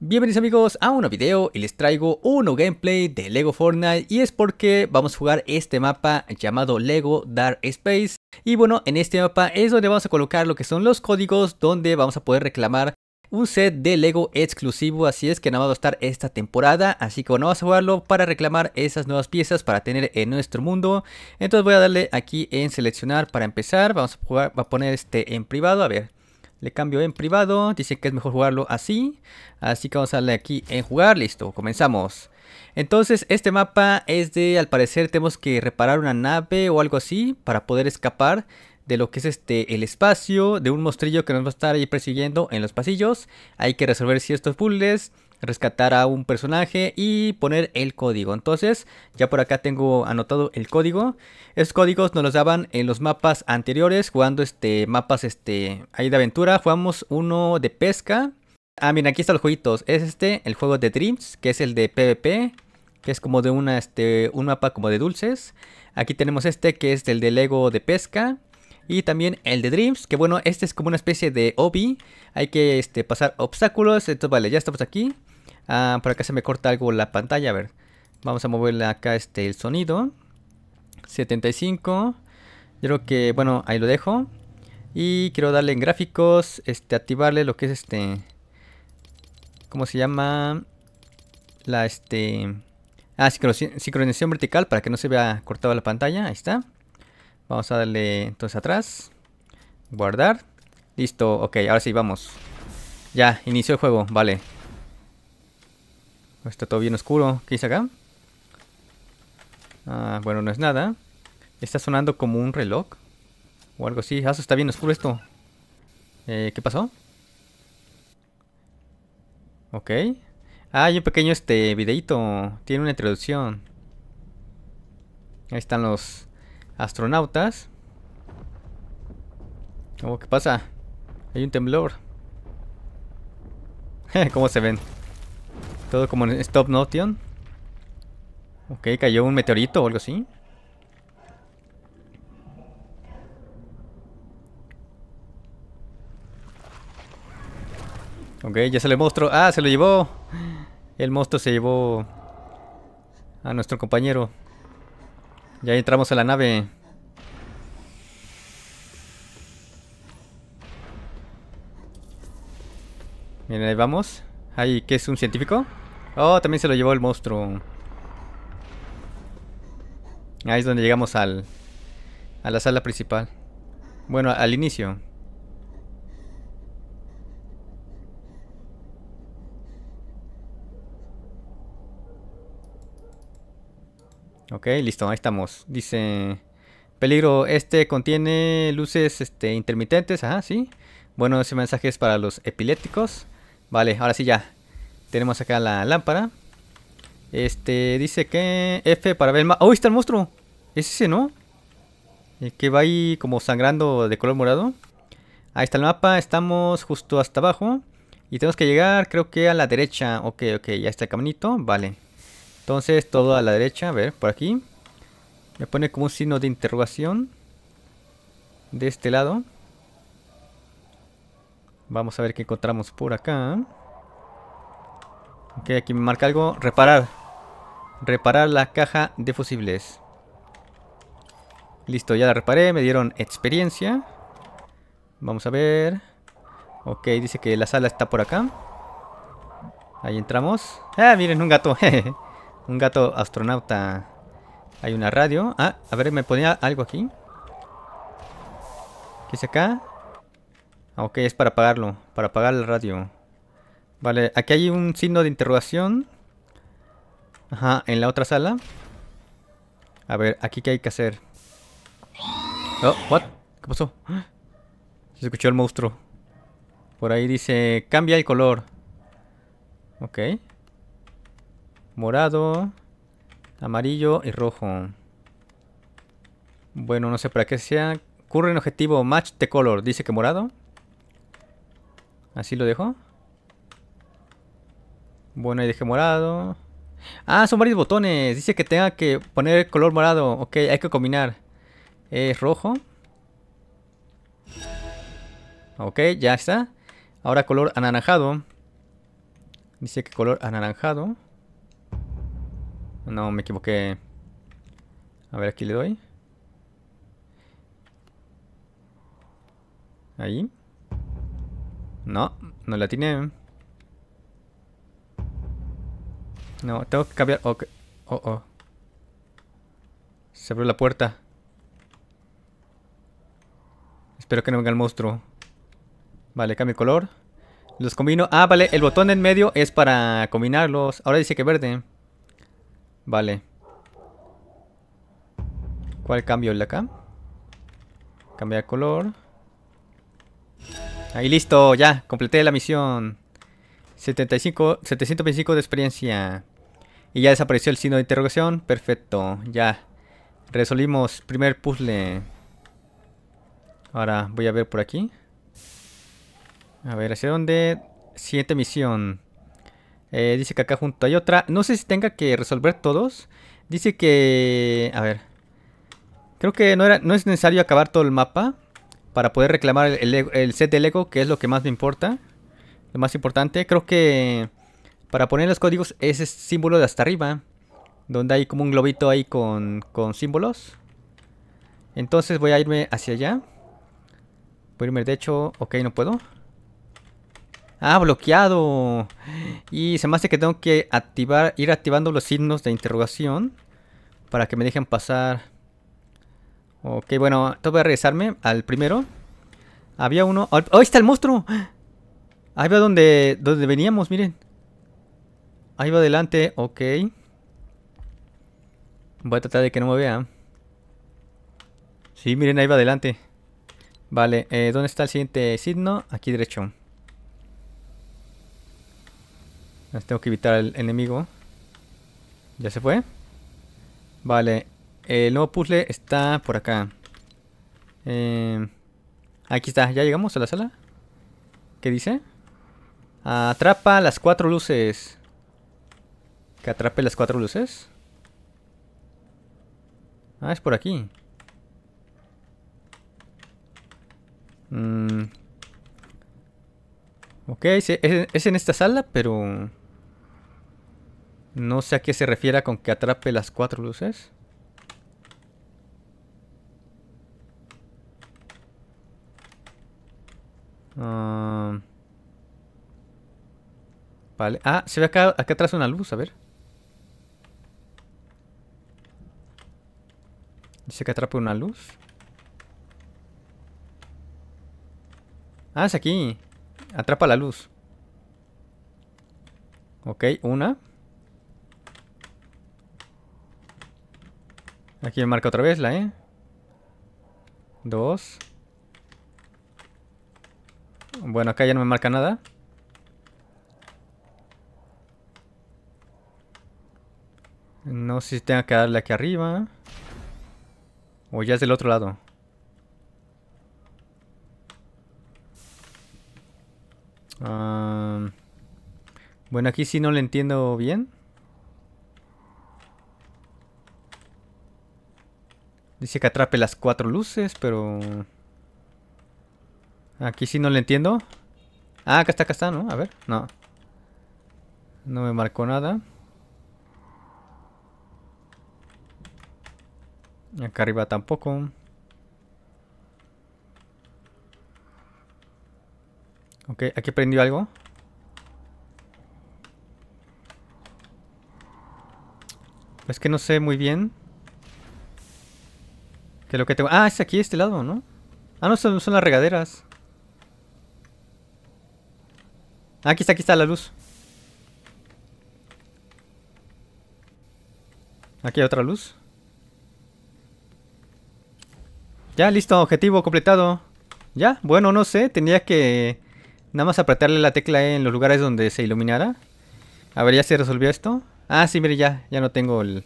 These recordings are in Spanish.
Bienvenidos amigos a un nuevo video y les traigo un nuevo gameplay de LEGO Fortnite y es porque vamos a jugar este mapa llamado LEGO Dark Space y bueno en este mapa es donde vamos a colocar lo que son los códigos donde vamos a poder reclamar un set de LEGO exclusivo así es que nada más va a estar esta temporada así que bueno vamos a jugarlo para reclamar esas nuevas piezas para tener en nuestro mundo entonces voy a darle aquí en seleccionar para empezar vamos a, jugar, va a poner este en privado a ver le cambio en privado, dice que es mejor jugarlo así. Así que vamos a darle aquí en jugar, listo, comenzamos. Entonces este mapa es de, al parecer tenemos que reparar una nave o algo así para poder escapar de lo que es este el espacio, de un mostrillo que nos va a estar ahí persiguiendo en los pasillos. Hay que resolver ciertos puzzles rescatar a un personaje y poner el código. Entonces, ya por acá tengo anotado el código. Esos códigos nos los daban en los mapas anteriores, jugando este mapas este ahí de aventura. Jugamos uno de pesca. Ah, mira, aquí están los jueguitos. Es este, el juego de Dreams, que es el de PvP, que es como de una, este, un mapa como de dulces. Aquí tenemos este, que es el de Lego de pesca. Y también el de Dreams, que bueno, este es como una especie de hobby. Hay que este, pasar obstáculos. Entonces, vale, ya estamos aquí. Ah, por acá se me corta algo la pantalla, a ver. Vamos a moverle acá este, el sonido. 75. Yo creo que, bueno, ahí lo dejo. Y quiero darle en gráficos, este, activarle lo que es este... ¿Cómo se llama? La, este... Ah, sincronización vertical para que no se vea cortada la pantalla. Ahí está. Vamos a darle entonces atrás. Guardar. Listo. Ok, ahora sí, vamos. Ya, inició el juego. Vale. Está todo bien oscuro. ¿Qué dice acá? Ah, bueno, no es nada. Está sonando como un reloj. O algo así. Ah, está bien oscuro esto. Eh, ¿Qué pasó? Ok. Ah, hay un pequeño este videito. Tiene una introducción. Ahí están los astronautas. Oh, ¿Qué pasa? Hay un temblor. ¿Cómo se ven? Todo como en Stop Notion. Ok, cayó un meteorito o algo así. Ok, ya se el mostró. ¡Ah, se lo llevó! El monstruo se llevó a nuestro compañero. Ya entramos a la nave. Miren, ahí vamos. Ahí, ¿qué es un científico? Oh, también se lo llevó el monstruo. Ahí es donde llegamos al... A la sala principal. Bueno, al inicio. Ok, listo, ahí estamos. Dice... Peligro, este contiene luces este, intermitentes, ajá, sí. Bueno, ese mensaje es para los epilépticos. Vale, ahora sí ya. Tenemos acá la lámpara. Este, dice que F para ver el ¡Oh, está el monstruo! Es ese, ¿no? El que va ahí como sangrando de color morado. Ahí está el mapa, estamos justo hasta abajo. Y tenemos que llegar, creo que a la derecha. Ok, ok, ya está el caminito, vale. Entonces, todo a la derecha, a ver, por aquí. Me pone como un signo de interrogación. De este lado. Vamos a ver qué encontramos por acá. Ok, aquí me marca algo. Reparar. Reparar la caja de fusibles. Listo, ya la reparé. Me dieron experiencia. Vamos a ver. Ok, dice que la sala está por acá. Ahí entramos. Ah, miren, un gato. un gato astronauta. Hay una radio. Ah, a ver, me ponía algo aquí. ¿Qué es acá? Ah, ok, es para apagarlo, para apagar la radio. Vale, aquí hay un signo de interrogación. Ajá, en la otra sala. A ver, aquí qué hay que hacer. Oh, what? ¿Qué pasó? Se escuchó el monstruo. Por ahí dice, cambia el color. Ok. Morado, amarillo y rojo. Bueno, no sé para qué sea. Curren objetivo, match the color. Dice que morado. Así lo dejo. Bueno, ahí dejé morado. Ah, son varios botones. Dice que tenga que poner el color morado. Ok, hay que combinar. Es rojo. Ok, ya está. Ahora color anaranjado. Dice que color anaranjado. No, me equivoqué. A ver, aquí le doy. Ahí. No, no la tiene. No, tengo que cambiar. Oh, oh, Se abrió la puerta. Espero que no venga el monstruo. Vale, cambio color. Los combino. Ah, vale, el botón en medio es para combinarlos. Ahora dice que verde. Vale. ¿Cuál cambio? ¿El de acá? Cambiar color. Ahí listo, ya, completé la misión. 75, 725 de experiencia. Y ya desapareció el signo de interrogación. Perfecto, ya. Resolvimos primer puzzle. Ahora voy a ver por aquí. A ver, ¿hacia dónde? Siguiente misión. Eh, dice que acá junto hay otra. No sé si tenga que resolver todos. Dice que... A ver. Creo que no, era, no es necesario acabar todo el mapa para poder reclamar el, set de Lego, que es lo que más me importa. Lo más importante, creo que para poner los códigos es ese símbolo de hasta arriba, donde hay como un globito ahí con, símbolos. Entonces voy a irme hacia allá. Voy a irme, de hecho, ok, no puedo. Ah, bloqueado. Y se me hace que tengo que activar, ir activando los signos de interrogación para que me dejen pasar. Ok, bueno, voy a regresarme al primero. Había uno... ¡Oh, ahí está el monstruo! Ahí va donde, donde veníamos, miren. Ahí va adelante, ok. Voy a tratar de que no me vea. Sí, miren, ahí va adelante. Vale, eh, ¿dónde está el siguiente signo? Aquí derecho. Tengo que evitar al enemigo. ¿Ya se fue? Vale, el nuevo puzzle está por acá. Eh, aquí está, ya llegamos a la sala. ¿Qué dice? Atrapa las cuatro luces. ¿Que atrape las cuatro luces? Ah, es por aquí. Mm. Ok, es en esta sala, pero... No sé a qué se refiere con que atrape las cuatro luces. Ah, vale. Ah, se ve acá, acá atrás una luz, a ver. Dice que atrapa una luz. Ah, es aquí. Atrapa la luz. Ok, una. Aquí me marca otra vez la eh Dos. Bueno, acá ya no me marca nada. No sé si tenga que darle aquí arriba. O ya es del otro lado. Ah, bueno, aquí sí no le entiendo bien. Dice que atrape las cuatro luces, pero... Aquí sí no le entiendo. Ah, acá está, acá está, ¿no? A ver, no. No me marcó nada. Acá arriba tampoco. Ok, aquí prendió algo. Es que no sé muy bien. Que lo que tengo... Ah, es aquí, este lado, ¿no? Ah, no, son las regaderas. Ah, aquí está, aquí está la luz. Aquí hay otra luz. Ya, listo, objetivo completado. Ya, bueno, no sé, tendría que nada más apretarle la tecla e en los lugares donde se iluminara. A ver, ya se resolvió esto. Ah, sí, mire, ya, ya no tengo el,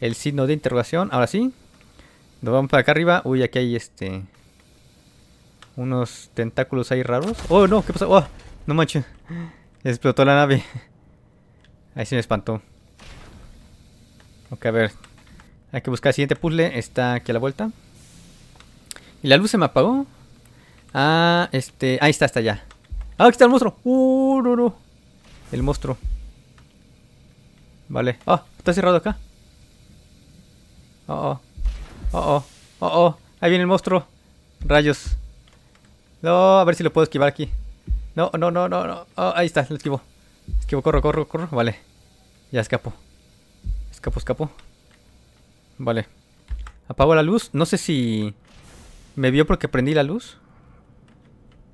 el signo de interrogación. Ahora sí. Nos vamos para acá arriba. Uy, aquí hay este... Unos tentáculos ahí raros. Oh, no, ¿qué pasa? Oh, no manches. Explotó la nave. Ahí se me espantó. Ok, a ver. Hay que buscar el siguiente puzzle. Está aquí a la vuelta. ¿Y la luz se me apagó? Ah, este... Ahí está, está ya. Ah, aquí está el monstruo. Uh, El monstruo. Vale. Ah, está cerrado acá. Oh, oh. Oh, oh. Oh, oh. Ahí viene el monstruo. Rayos. No, a ver si lo puedo esquivar aquí. No, no, no, no, no. Ah, ahí está, lo esquivo. Esquivo, corro, corro, corro. Vale. Ya escapó Escapo, escapó Vale. Apago la luz. No sé si me vio porque prendí la luz.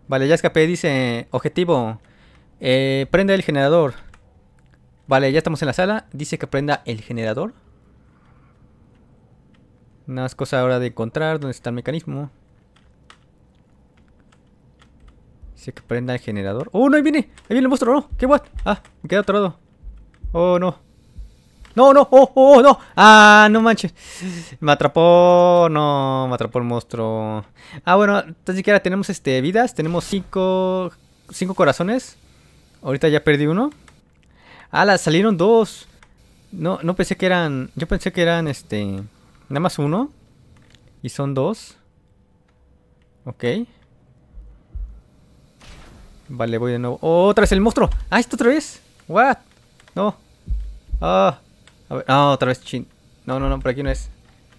Vale, ya escapé. Dice, objetivo. Eh, prende el generador. Vale, ya estamos en la sala. Dice que prenda el generador. Nada más cosa ahora de encontrar dónde está el mecanismo. Dice que prenda el generador. ¡Oh, no! Ahí viene. Ahí viene el monstruo. No. ¿Qué what? Ah, me quedé atorado. Oh, no. No, no. Oh, oh, oh, no. Ah, no manches. Me atrapó. No, me atrapó el monstruo. Ah, bueno. que siquiera tenemos este, vidas. Tenemos cinco, cinco corazones. Ahorita ya perdí uno. Ah, la, salieron dos. No, no pensé que eran... Yo pensé que eran este... Nada más uno. Y son dos. Ok. Vale, voy de nuevo. Oh, otra vez el monstruo. Ah, esto otra vez. What? No. Ah. Ah, otra vez chin. No, no, no, por aquí no es.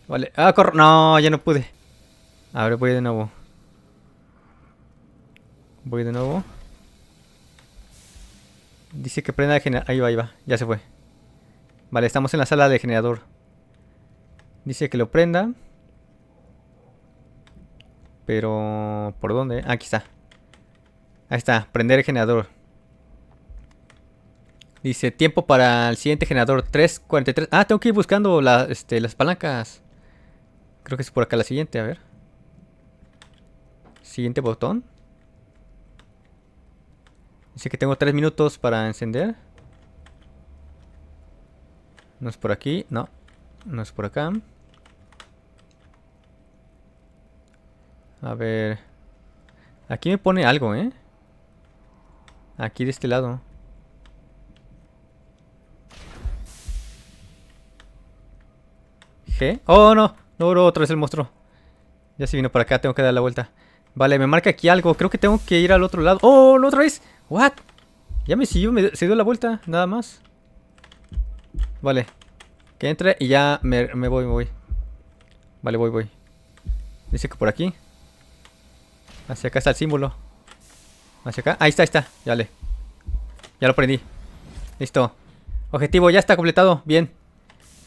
Vale. Ah, corro. No, ya no pude. A ver, voy de nuevo. Voy de nuevo. Dice que prenda el generador. Ahí va, ahí va. Ya se fue. Vale, estamos en la sala del generador. Dice que lo prenda. Pero... ¿Por dónde? Aquí está. Ahí está, prender el generador. Dice, tiempo para el siguiente generador, 3.43. Ah, tengo que ir buscando este, las palancas. Creo que es por acá la siguiente, a ver. Siguiente botón. Dice que tengo 3 minutos para encender. No es por aquí, no. No es por acá. A ver. Aquí me pone algo, ¿eh? Aquí de este lado. ¿G? ¡Oh, no! No, otra vez el monstruo. Ya se vino para acá, tengo que dar la vuelta. Vale, me marca aquí algo. Creo que tengo que ir al otro lado. ¡Oh, lo otra vez! ¿What? Ya me siguió, me, se dio la vuelta, nada más. Vale. Que entre y ya me, me voy, me voy. Vale, voy, voy. Dice que por aquí. Hacia acá está el símbolo. Hacia acá. Ahí está, ahí está. Ya le. Ya lo prendí. Listo. Objetivo ya está completado. Bien.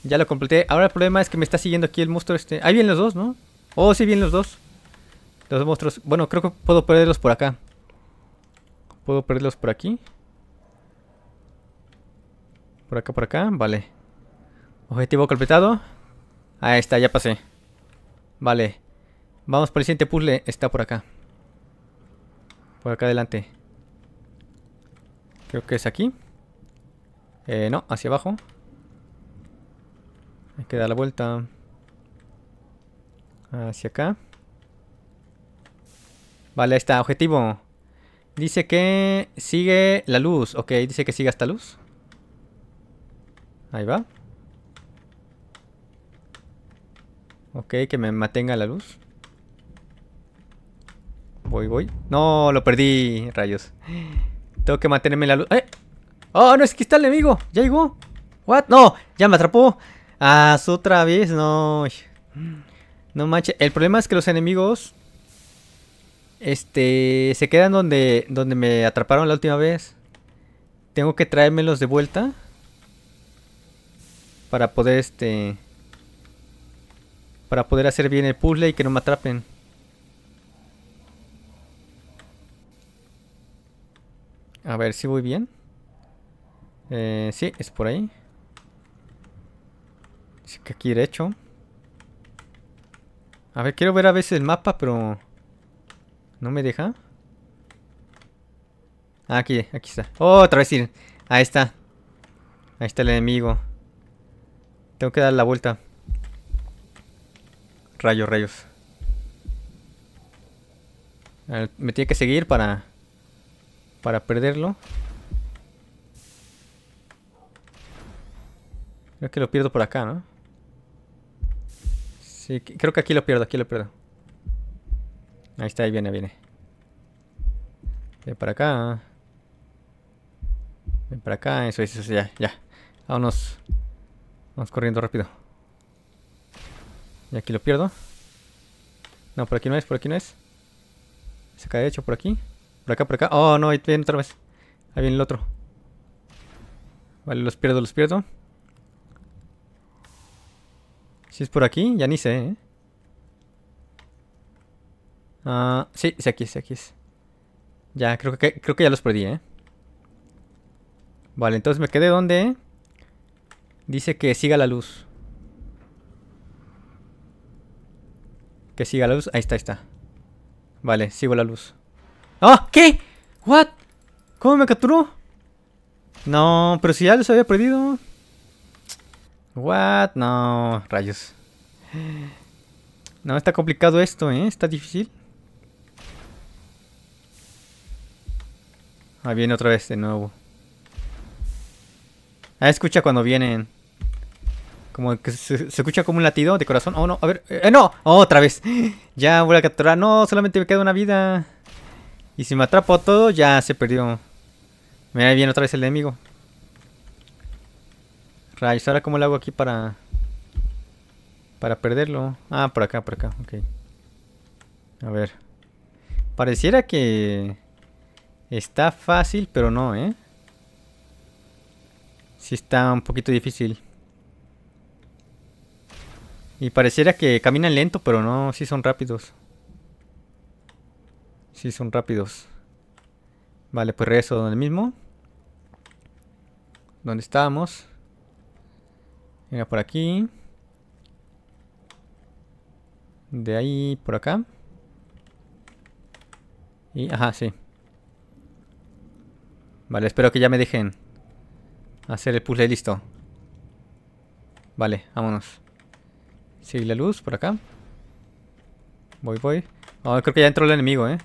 Ya lo completé. Ahora el problema es que me está siguiendo aquí el monstruo este. Ahí vienen los dos, ¿no? Oh, sí, vienen los dos. Los dos monstruos. Bueno, creo que puedo perderlos por acá. ¿Puedo perderlos por aquí? Por acá, por acá. Vale. Objetivo completado. Ahí está, ya pasé. Vale. Vamos por el siguiente puzzle. Está por acá. Por acá adelante. Creo que es aquí. Eh, no, hacia abajo. Hay que dar la vuelta. Hacia acá. Vale, ahí está, objetivo. Dice que sigue la luz. Ok, dice que siga esta luz. Ahí va. Ok, que me mantenga la luz. Voy, voy. No, lo perdí, rayos. Tengo que mantenerme la luz. ¡Eh! ¡Oh, no! Es que está el enemigo. Ya llegó. ¿What? ¡No! Ya me atrapó. Ah, otra vez. No. No manches. El problema es que los enemigos. Este. Se quedan donde, donde me atraparon la última vez. Tengo que traérmelos de vuelta. Para poder este. Para poder hacer bien el puzzle y que no me atrapen. A ver si voy bien. Eh, sí, es por ahí. Así que aquí derecho. A ver, quiero ver a veces el mapa, pero... ¿No me deja? Ah, aquí, aquí está. Oh, otra vez ir. Ahí está. Ahí está el enemigo. Tengo que dar la vuelta. Rayos, rayos. me tiene que seguir para para perderlo. Creo que lo pierdo por acá, ¿no? Sí, creo que aquí lo pierdo, aquí lo pierdo. Ahí está, ahí viene, viene. Ven para acá. Ven para acá, eso es, eso, ya, ya. Vámonos. Vamos corriendo rápido. Y aquí lo pierdo. No, por aquí no es, por aquí no es. Se cae hecho por aquí. Por acá, por acá. Oh, no, ahí viene otra vez. Ahí viene el otro. Vale, los pierdo, los pierdo. Si es por aquí, ya ni sé, ¿eh? Ah, sí, sí, aquí es, aquí es. Ya, creo que, creo que ya los perdí, ¿eh? Vale, entonces me quedé donde... Dice que siga la luz. Que siga la luz. Ahí está, ahí está. Vale, sigo la luz. ¡Ah! ¿Qué? ¿What? ¿Cómo me capturó? No, pero si ya los había perdido. What? No, rayos. No, está complicado esto, ¿eh? Está difícil. Ahí viene otra vez de nuevo. Ah, escucha cuando vienen. Como que se, escucha como un latido de corazón. Oh, no, a ver. Eh, eh ¡No! otra vez. Ya voy a capturar. No, solamente me queda una vida. Y si me atrapo todo, ya se perdió. Mira, ahí viene otra vez el enemigo. Rayos, ¿ahora cómo lo hago aquí para... Para perderlo? Ah, por acá, por acá, ok. A ver. Pareciera que... Está fácil, pero no, ¿eh? Sí está un poquito difícil. Y pareciera que caminan lento, pero no, sí son rápidos. Si son rápidos. Vale, pues regreso donde mismo. Donde estábamos. Mira, por aquí. De ahí, por acá. Y, ajá, sí. Vale, espero que ya me dejen hacer el puzzle listo. Vale, vámonos. Sigue la luz por acá. Voy, voy. Ah, creo que ya entró el enemigo, ¿eh?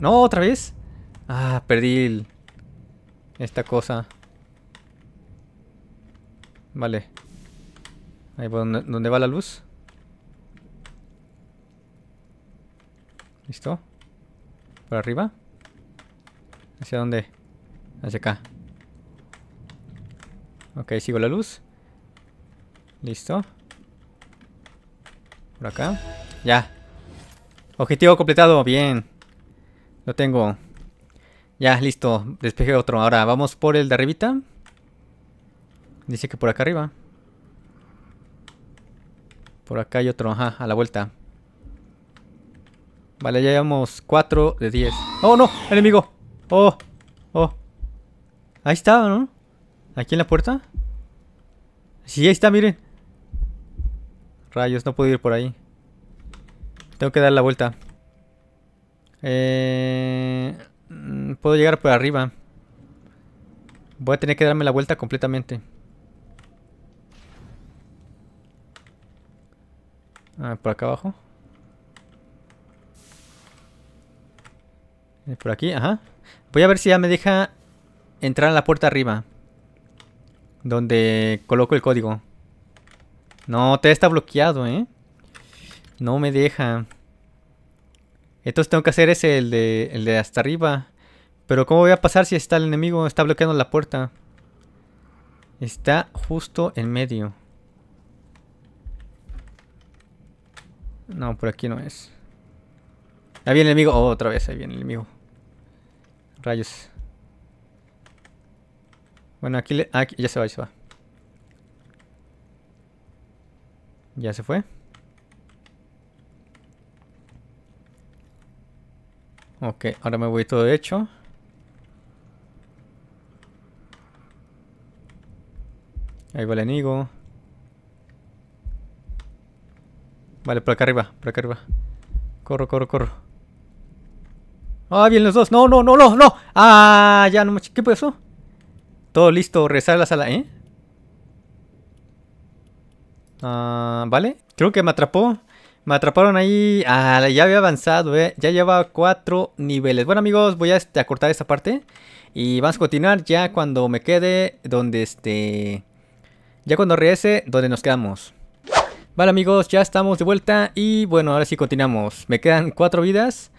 ¡No, otra vez! Ah, perdí esta cosa. Vale. Ahí va la luz. ¿Listo? ¿Para arriba? ¿Hacia dónde? Hacia acá. Ok, sigo la luz. Listo. Por acá. Ya. Objetivo completado. Bien. Lo tengo. Ya, listo. Despeje otro. Ahora vamos por el de arribita. Dice que por acá arriba. Por acá hay otro. Ajá, a la vuelta. Vale, ya llevamos 4 de 10. ¡Oh, no! ¡Enemigo! ¡Oh! ¡Oh! Ahí estaba, ¿no? ¿Aquí en la puerta? Sí, ahí está, miren. Rayos, no puedo ir por ahí. Tengo que dar la vuelta. Eh, mm, puedo llegar por arriba. Voy a tener que darme la vuelta completamente. Ah, por acá abajo. Eh, por aquí, ajá. Voy a ver si ya me deja entrar a la puerta arriba. Donde coloco el código. No, te está bloqueado, ¿eh? No me deja. Entonces tengo que hacer ese, el de, el de hasta arriba. Pero ¿cómo voy a pasar si está el enemigo? Está bloqueando la puerta. Está justo en medio. No, por aquí no es. Ahí viene el enemigo. Oh, otra vez, ahí viene el enemigo. Rayos. Bueno, aquí, aquí ya se va, ya se va. Ya se fue. Ok, ahora me voy todo hecho. Ahí va el enemigo. Vale, por acá arriba, por acá arriba. Corro, corro, corro. Ah, bien los dos. No, no, no, no, no. Ah, ya no me ¿Qué pasó? Todo listo, regresar la sala, ¿eh? Ah, vale. Creo que me atrapó. Me atraparon ahí. ya había avanzado, eh. Ya llevaba cuatro niveles. Bueno, amigos, voy a, este, a, cortar esta parte. Y vamos a continuar ya cuando me quede donde este... Ya cuando regrese, donde nos quedamos. Vale, amigos, ya estamos de vuelta. Y bueno, ahora sí continuamos. Me quedan cuatro vidas.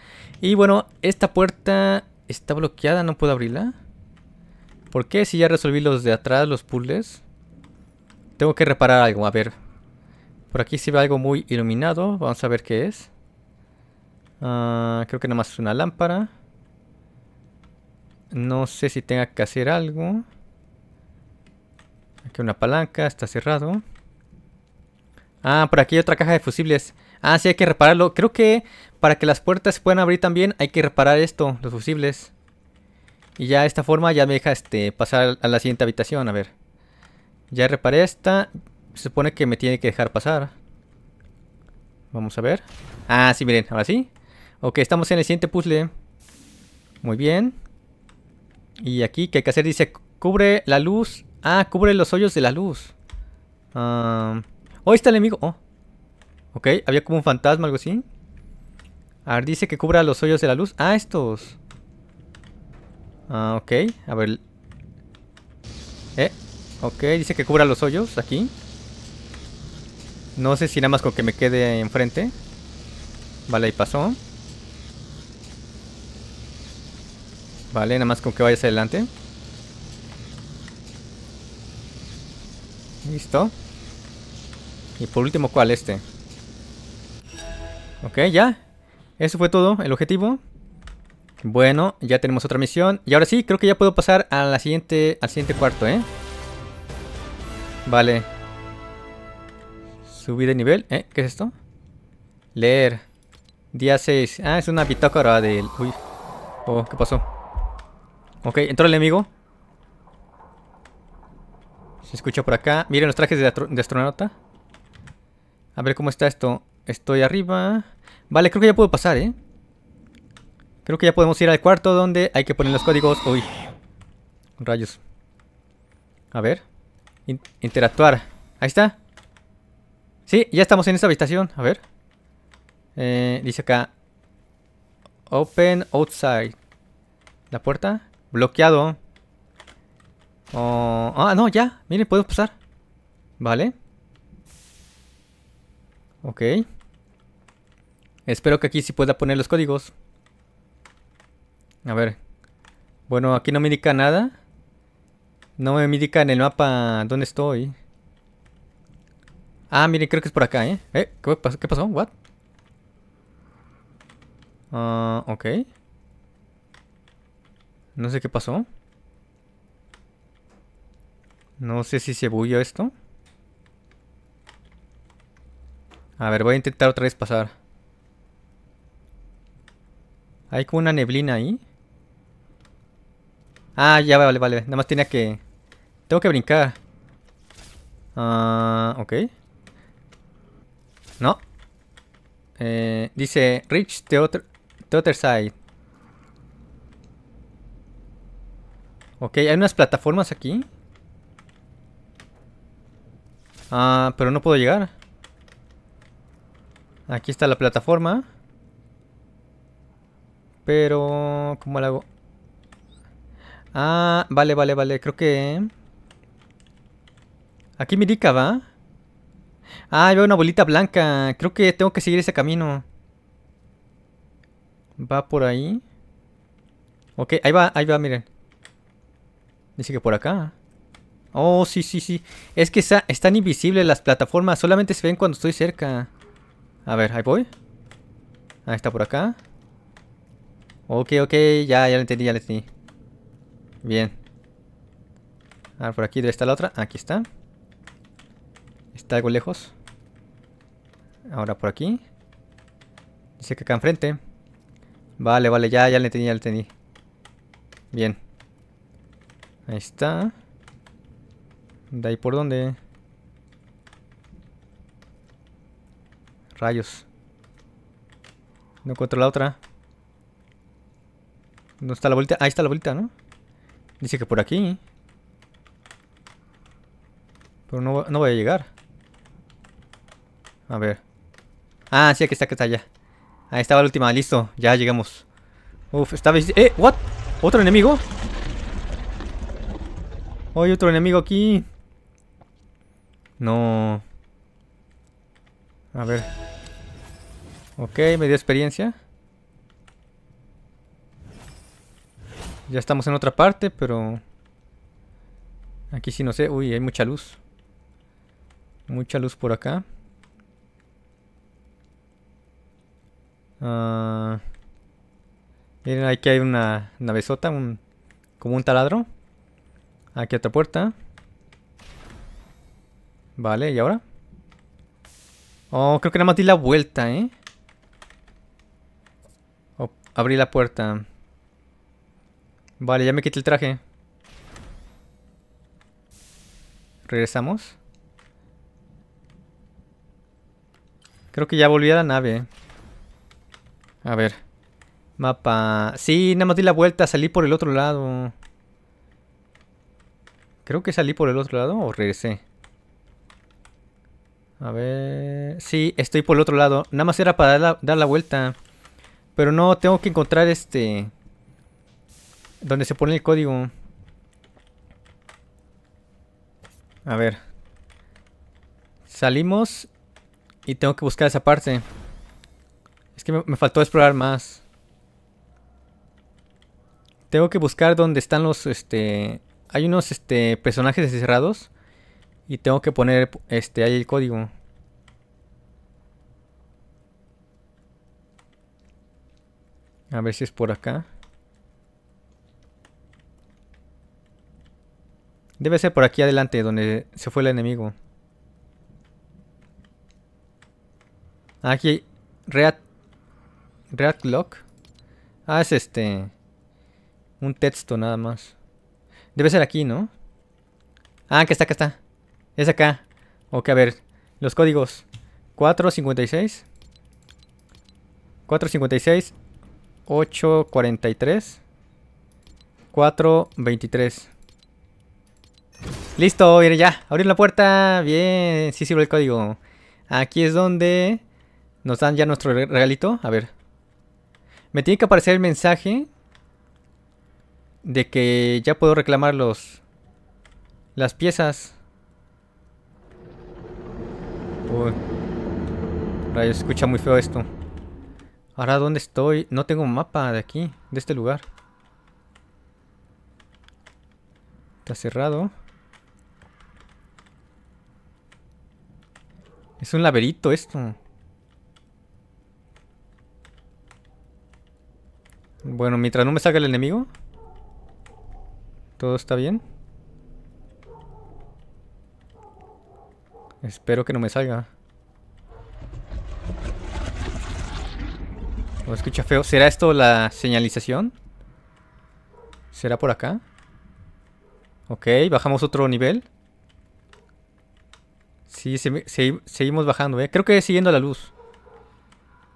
Y bueno, esta puerta está bloqueada. No puedo abrirla. ¿Por qué? Si ya resolví los de atrás, los puzzles. Tengo que reparar algo. A ver, por aquí se ve algo muy iluminado. Vamos a ver qué es. Ah, creo que nada más es una lámpara. No sé si tenga que hacer algo. Aquí una palanca, está cerrado. Ah, por aquí hay otra caja de fusibles. Ah, sí, hay que repararlo. Creo que para que las puertas se puedan abrir también hay que reparar esto, los fusibles. Y ya de esta forma ya me deja este, pasar a la siguiente habitación. A ver. Ya reparé esta. Se supone que me tiene que dejar pasar. Vamos a ver. Ah, sí, miren, ahora sí. Ok, estamos en el siguiente puzzle. Muy bien. Y aquí, ¿qué hay que hacer? Dice, cubre la luz. Ah, cubre los hoyos de la luz. Ah oh, ahí está el enemigo. Oh. Ok, había como un fantasma, algo así. A ver, dice que cubra los hoyos de la luz. Ah, estos. Ah, ok. A ver. Eh. Ok, dice que cubra los hoyos aquí. No sé si nada más con que me quede enfrente. Vale, ahí pasó. Vale, nada más con que vayas adelante. Listo. Y por último, ¿cuál? Este. Ok, ya. Eso fue todo, el objetivo. Bueno, ya tenemos otra misión. Y ahora sí, creo que ya puedo pasar a la siguiente, al siguiente cuarto, ¿eh? Vale. Subir de nivel. ¿Eh? ¿Qué es esto? Leer. Día 6. Ah, es una bitácora del... Uy. Oh, ¿qué pasó? Ok, entró el enemigo. Se escucha por acá. Miren los trajes de, astronauta. A ver cómo está esto. Estoy arriba. Vale, creo que ya puedo pasar, ¿eh? Creo que ya podemos ir al cuarto donde hay que poner los códigos. Uy. Rayos. A ver. interactuar. Ahí está. Sí, ya estamos en esta habitación. A ver. Eh, dice acá. Open outside. La puerta. Bloqueado. Oh, ah, no, ya. Miren, puedo pasar. Vale. Ok. Espero que aquí sí pueda poner los códigos. A ver. Bueno, aquí no me indica nada. No me indica en el mapa dónde estoy. Ah, miren, creo que es por acá, ¿eh? ¿Eh? ¿Qué, pasó? ¿Qué pasó? ¿What? Ah, ok. No sé qué pasó. No sé si se bulló esto. A ver, voy a intentar otra vez pasar. Hay como una neblina ahí. Ah, ya, vale, vale. Nada más tenía que... Tengo que brincar. Ah, ok. ¿No? Eh, dice, Rich the other, side. Ok, hay unas plataformas aquí. Ah, pero no puedo llegar. Aquí está la plataforma. Pero... ¿Cómo la hago? Ah, vale, vale, vale. Creo que... Aquí me indica, ¿va? Ah, veo una bolita blanca. Creo que tengo que seguir ese camino. Va por ahí. Ok, ahí va, ahí va, miren. Dice que por acá. Oh, sí, sí, sí. Es que están invisibles las plataformas. Solamente se ven cuando estoy cerca. A ver, ahí voy. Ahí está por acá. Ok, ok. Ya, ya lo entendí, ya lo entendí. Bien. A ver, por aquí debe estar la otra. Aquí está. Está algo lejos. Ahora por aquí. Dice que acá enfrente. Vale, vale, ya, ya le tenía, ya le tenía Bien. Ahí está. ¿De ahí por dónde? Rayos. No encuentro la otra. ¿Dónde está la bolita? Ahí está la bolita, ¿no? Dice que por aquí. Pero no, no voy a llegar. A ver. Ah, sí, aquí está, aquí está, ya. Ahí estaba la última, listo. Ya llegamos. Uf, estaba... ¡Eh! ¿What? ¿Otro enemigo? Oye, otro enemigo aquí. No. A ver. Ok, me dio experiencia. Ya estamos en otra parte, pero... Aquí sí no sé. Uy, hay mucha luz. Mucha luz por acá. Ah, miren, aquí hay una navezota, un, como un taladro. Aquí otra puerta. Vale, ¿y ahora? Oh, creo que nada más di la vuelta, ¿eh? Oh, abrí la puerta. Vale, ya me quité el traje. Regresamos. Creo que ya volví a la nave. A ver. Mapa. Sí, nada más di la vuelta, salí por el otro lado. Creo que salí por el otro lado o regresé. A ver... Sí, estoy por el otro lado. Nada más era para dar la, dar la vuelta. Pero no, tengo que encontrar este... Donde se pone el código. A ver. Salimos. Y tengo que buscar esa parte que me, faltó explorar más. Tengo que buscar dónde están los, este... Hay unos, este, personajes encerrados. Y tengo que poner, este, ahí el código. A ver si es por acá. Debe ser por aquí adelante, donde se fue el enemigo. Aquí, Reat Redlock Ah, es este. Un texto nada más. Debe ser aquí, ¿no? Ah, que está, acá está. Es acá. Ok, a ver. Los códigos. 456. 456. 843. 423. Listo, ya. Abrir la puerta. Bien. Sí sirve el código. Aquí es donde nos dan ya nuestro regalito. A ver. Me tiene que aparecer el mensaje de que ya puedo reclamar los las piezas. Uy. se escucha muy feo esto. Ahora, ¿dónde estoy? No tengo un mapa de aquí, de este lugar. Está cerrado. Es un laberinto esto. Bueno, mientras no me salga el enemigo. Todo está bien. Espero que no me salga. ¿O oh, escucha feo? ¿Será esto la señalización? ¿Será por acá? Ok, bajamos otro nivel. Sí, seguimos bajando, ¿eh? Creo que siguiendo la luz.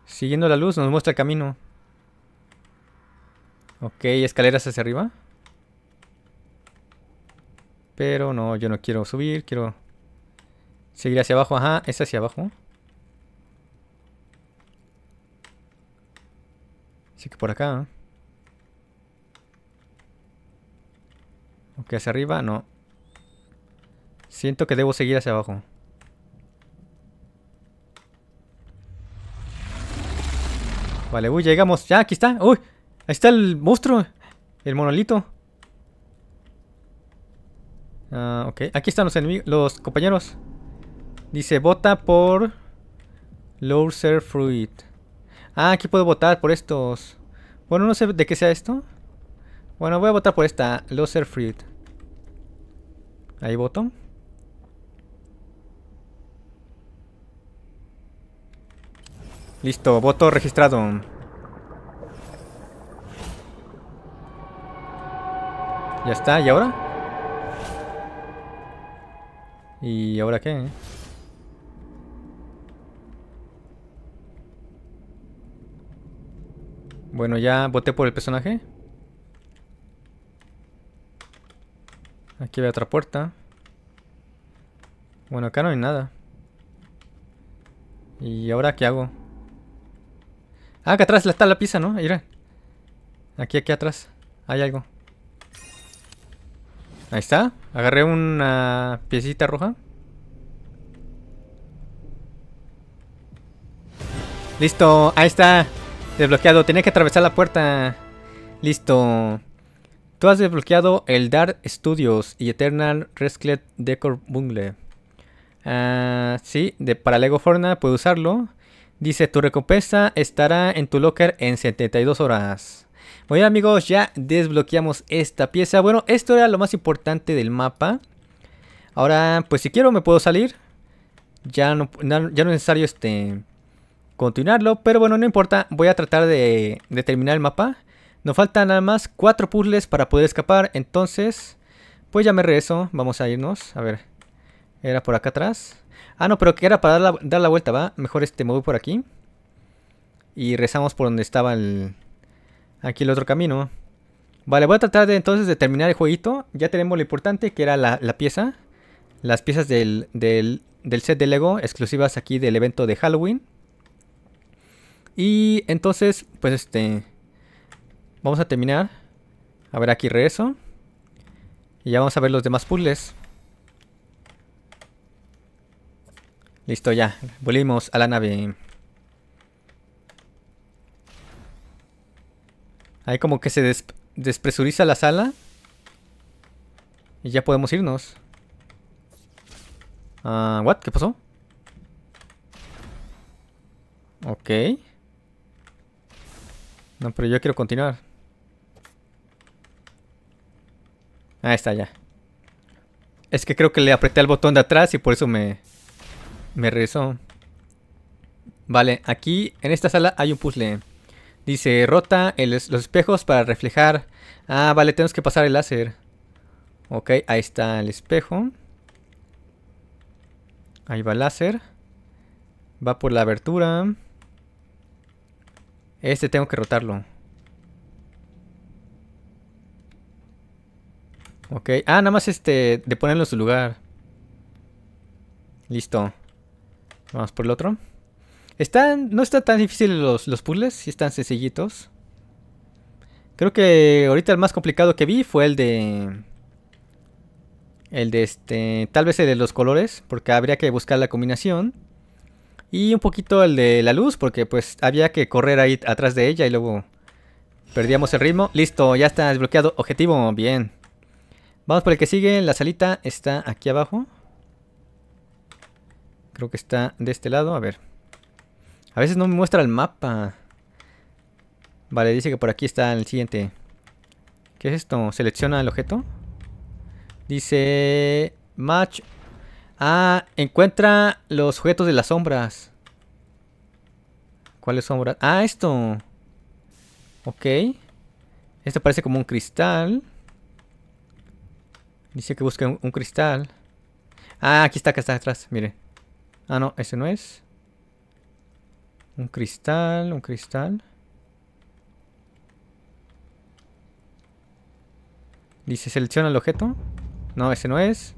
Siguiendo la luz nos muestra el camino. Ok, escaleras hacia arriba. Pero no, yo no quiero subir, quiero seguir hacia abajo. Ajá, es hacia abajo. Así que por acá. Ok, hacia arriba, no. Siento que debo seguir hacia abajo. Vale, uy, llegamos. Ya, aquí está. Uy, Ahí está el monstruo. El monolito. Ah, ok, aquí están los enemigos, los compañeros. Dice, vota por Loser Fruit. Ah, aquí puedo votar por estos. Bueno, no sé de qué sea esto. Bueno, voy a votar por esta, Loser Fruit. Ahí voto. Listo, voto registrado. Ya está, ¿y ahora? ¿Y ahora qué? Bueno, ya voté por el personaje. Aquí había otra puerta. Bueno, acá no hay nada. ¿Y ahora qué hago? Ah, acá atrás está la pizza, ¿no? Mira. Aquí, aquí atrás. Hay algo. Ahí está. Agarré una piecita roja. Listo. Ahí está. Desbloqueado. Tenía que atravesar la puerta. Listo. Tú has desbloqueado el Dark Studios y Eternal Resclet Decor Bungle. Ah, sí, de, para Lego Forna puedo usarlo. Dice, tu recompensa estará en tu locker en 72 horas. Muy amigos, ya desbloqueamos esta pieza. Bueno, esto era lo más importante del mapa. Ahora, pues si quiero me puedo salir. Ya no, ya no es necesario este continuarlo, pero bueno, no importa. Voy a tratar de, terminar el mapa. Nos faltan nada más cuatro puzzles para poder escapar. Entonces, pues ya me regreso. Vamos a irnos. A ver. Era por acá atrás. Ah, no, pero que era para dar la, dar la vuelta, ¿va? Mejor este, me voy por aquí. Y rezamos por donde estaba el aquí el otro camino. Vale, voy a tratar de entonces de terminar el jueguito. Ya tenemos lo importante que era la, pieza. Las piezas del, del, del, set de Lego exclusivas aquí del evento de Halloween. Y entonces, pues este... Vamos a terminar. A ver, aquí regreso. Y ya vamos a ver los demás puzzles. Listo, ya. Volvimos a la nave. Ahí como que se despresuriza la sala. Y ya podemos irnos. Ah, what? ¿Qué pasó? Ok. No, pero yo quiero continuar. Ahí está, ya. Es que creo que le apreté al botón de atrás y por eso me... Me regresó. Vale, aquí en esta sala hay un puzzle. Dice, rota los espejos para reflejar. Ah, vale, tenemos que pasar el láser. Ok, ahí está el espejo. Ahí va el láser. Va por la abertura. Este tengo que rotarlo. Ok. Ah, nada más este de ponerlo en su lugar. Listo. Vamos por el otro. Están, no están tan difíciles los, los puzzles, si están sencillitos. Creo que ahorita el más complicado que vi fue el de... El de este... Tal vez el de los colores, porque habría que buscar la combinación. Y un poquito el de la luz, porque pues había que correr ahí atrás de ella y luego perdíamos el ritmo. Listo, ya está desbloqueado. Objetivo, bien. Vamos por el que sigue. La salita está aquí abajo. Creo que está de este lado. A ver. A veces no me muestra el mapa. Vale, dice que por aquí está el siguiente. ¿Qué es esto? ¿Selecciona el objeto? Dice... Match... Ah, encuentra los objetos de las sombras. ¿Cuáles sombras? Ah, esto. Ok. Esto parece como un cristal. Dice que busque un, cristal. Ah, aquí está, que está atrás, mire. Ah, no, ese no es. Un cristal, un cristal. Dice, selecciona el objeto. No, ese no es.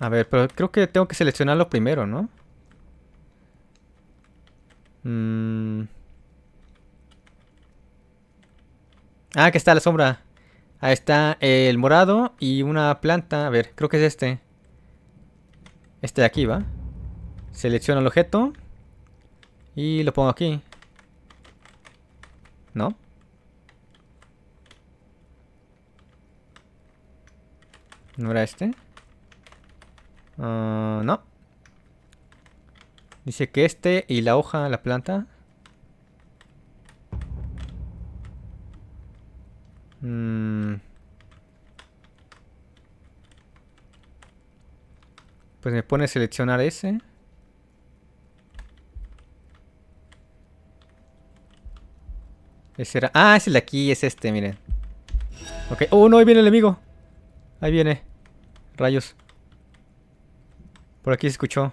A ver, pero creo que tengo que seleccionarlo primero, ¿no? Mm. Ah, que está la sombra. Ahí está el morado y una planta. A ver, creo que es este. Este de aquí, ¿va? Selecciono el objeto. Y lo pongo aquí. ¿No? ¿No era este? Ah, no. Dice que este y la hoja, la planta. Mm. Pues me pone seleccionar ese. Ah, es el de aquí, es este, miren. Ok. Oh, no, ahí viene el enemigo. Ahí viene. Rayos. Por aquí se escuchó.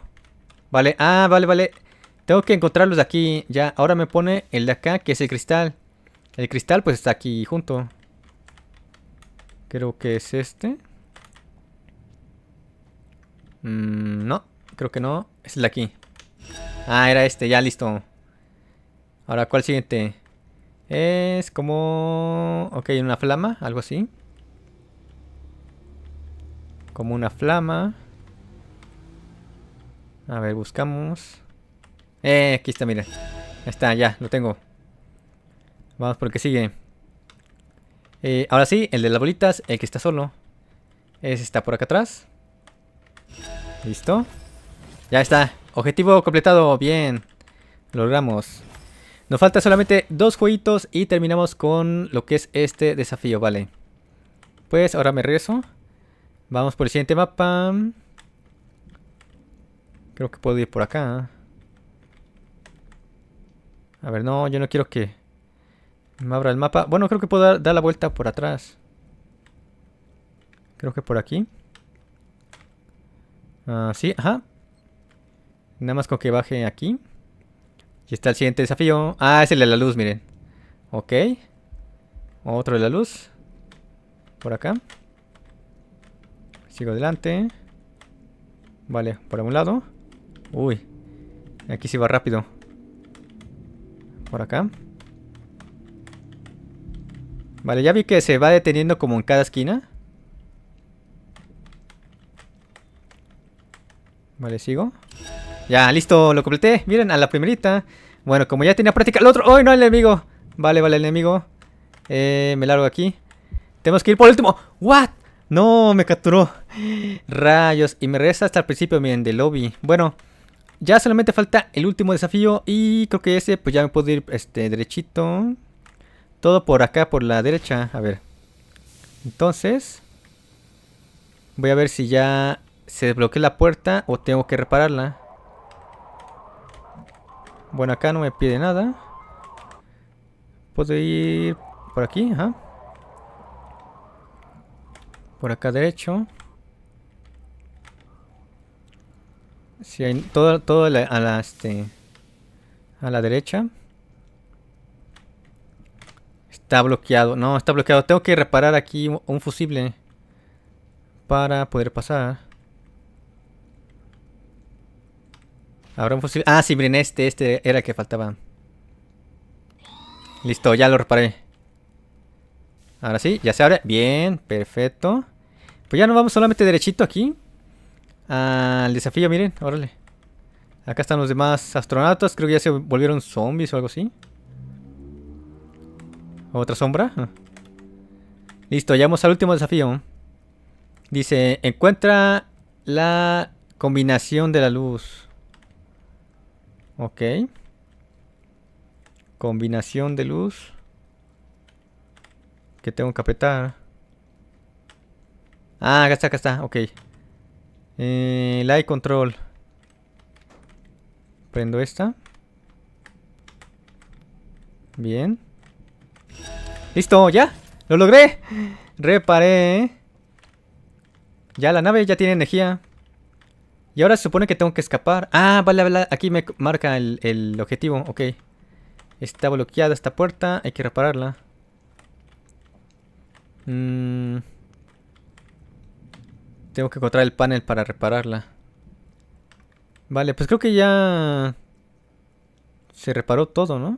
Vale, ah, vale, vale. Tengo que encontrarlos de aquí. Ya, ahora me pone el de acá, que es el cristal. El cristal, pues, está aquí junto. Creo que es este. Mm, no, creo que no. Es el de aquí. Ah, era este, ya listo. Ahora, ¿cuál siguiente? Es como... Ok, una flama, algo así. Como una flama. A ver, buscamos. Eh, aquí está, miren. Está, ya, lo tengo. Vamos por que sigue. Eh, ahora sí, el de las bolitas, el que está solo. Ese está por acá atrás. Listo. Ya está. Objetivo completado. Bien. Logramos. Nos falta solamente dos jueguitos y terminamos con lo que es este desafío, vale. Pues ahora me rezo. Vamos por el siguiente mapa. Creo que puedo ir por acá. A ver, no, yo no quiero que me abra el mapa. Bueno, creo que puedo dar, dar la vuelta por atrás. Creo que por aquí. Ah, sí, ajá. Nada más con que baje aquí. Y está el siguiente desafío. Ah, es el de la luz, miren. Ok. Otro de la luz. Por acá. Sigo adelante. Vale, por algún lado. Uy. Aquí sí va rápido. Por acá. Vale, ya vi que se va deteniendo como en cada esquina. Vale, sigo. Ya, listo, lo completé. Miren, a la primerita. Bueno, como ya tenía práctica... El otro... ¡Ay, no, el enemigo! Vale, vale, el enemigo. Eh, me largo aquí. Tenemos que ir por último. ¿What? No, me capturó. Rayos. Y me regresa hasta el principio, miren, del lobby. Bueno, ya solamente falta el último desafío. Y creo que ese, pues ya me puedo ir este, derechito. Todo por acá, por la derecha. A ver. Entonces... Voy a ver si ya se desbloquea la puerta o tengo que repararla. Bueno, acá no me pide nada. Puedo ir por aquí, ajá. Por acá derecho. Si hay todo, todo este, a la derecha. Está bloqueado. No, está bloqueado. Tengo que reparar aquí un fusible para poder pasar. Habrá un Ah, sí, miren, este, este era el que faltaba. Listo, ya lo reparé. Ahora sí, ya se abre. Bien, perfecto. Pues ya nos vamos solamente derechito aquí. Al desafío, miren, órale. Acá están los demás astronautas. Creo que ya se volvieron zombies o algo así. ¿Otra sombra? Ah. Listo, vamos al último desafío. Dice, encuentra la combinación de la luz. Ok. Combinación de luz. Que tengo que apretar. Ah, acá está, acá está. Ok. Eh, light control. Prendo esta. Bien. Listo, ya. Lo logré. Reparé. ¿eh? Ya la nave ya tiene energía. Y ahora se supone que tengo que escapar. Ah, vale, vale. Aquí me marca el, objetivo. Ok. Está bloqueada esta puerta. Hay que repararla. Mm. Tengo que encontrar el panel para repararla. Vale, pues creo que ya... Se reparó todo, ¿no?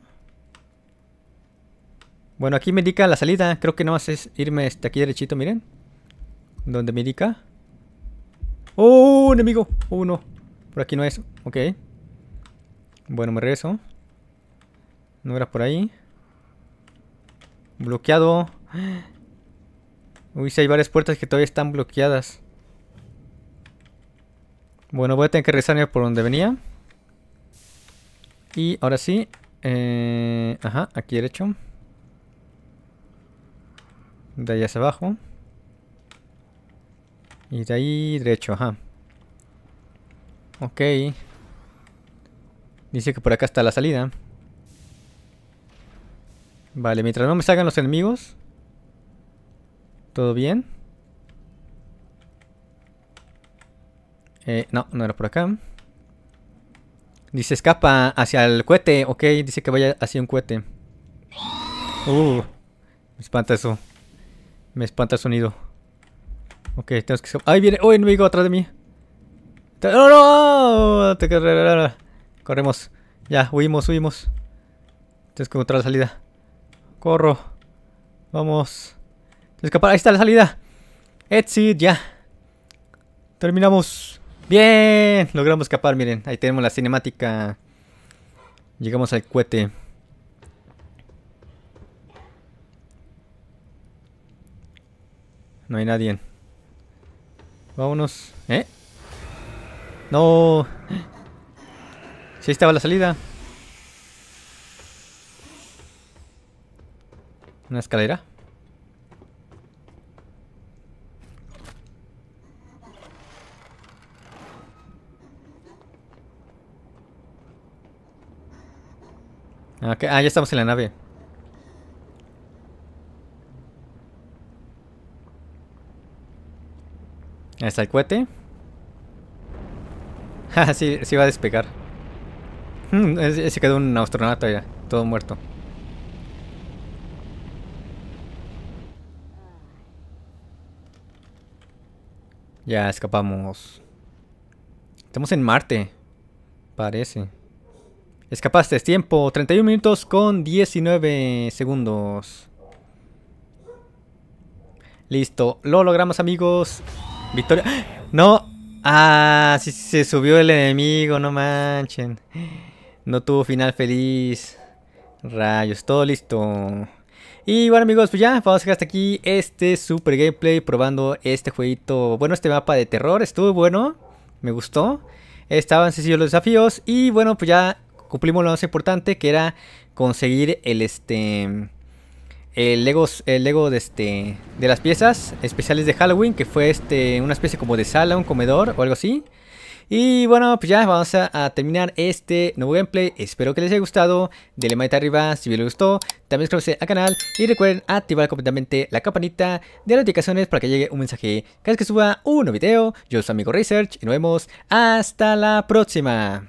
Bueno, aquí me indica la salida. Creo que no más es irme hasta este aquí derechito, miren. Donde me indica. ¡Oh, enemigo! ¡Oh, no! Por aquí no es. Ok. Bueno, me regreso. No era por ahí. Bloqueado. Uy, si hay varias puertas que todavía están bloqueadas. Bueno, voy a tener que regresarme por donde venía. Y ahora sí. Eh, ajá, aquí derecho. De ahí hacia abajo. Y de ahí derecho, ajá. Ok. Dice que por acá está la salida. Vale, mientras no me salgan los enemigos. ¿Todo bien? Eh, no, no era por acá. Dice escapa hacia el cohete. Ok, dice que vaya hacia un cohete. Uh, me espanta eso. Me espanta el sonido. Ok, tenemos que escapar. ¡Ahí viene! ¡Oh, enemigo atrás de mí! ¡No, no! Corremos. Ya, huimos, huimos. Tenemos que encontrar la salida. Corro. Vamos. Escapar. Ahí está la salida. Exit, ya. Terminamos. Bien. Logramos escapar, miren. Ahí tenemos la cinemática. Llegamos al cohete. No hay nadie. Vámonos. ¿Eh? No. Si sí, estaba la salida. Una escalera. Ah, ah ya estamos en la nave. Ahí está el cohete. Ah, sí, sí va a despegar. Mm, se quedó un astronauta ya, todo muerto. Ya escapamos. Estamos en Marte. Parece. Escapaste, es tiempo. 31 minutos con 19 segundos. Listo, lo logramos amigos. Victoria. No. Ah, sí, se subió el enemigo, no manchen. No tuvo final feliz. Rayos, todo listo. Y bueno amigos, pues ya, vamos a hasta aquí este super gameplay probando este jueguito. Bueno, este mapa de terror estuvo bueno, me gustó. Estaban sencillos los desafíos y bueno, pues ya cumplimos lo más importante que era conseguir el este el Lego, el de, este, de las piezas especiales de Halloween, que fue este, una especie como de sala, un comedor o algo así. Y bueno, pues ya vamos a, terminar este nuevo gameplay. Espero que les haya gustado. Denle manita arriba si les gustó. También suscríbanse al canal y recuerden activar completamente la campanita de notificaciones para que llegue un mensaje cada vez que suba un nuevo video. Yo soy amigo Research y nos vemos hasta la próxima.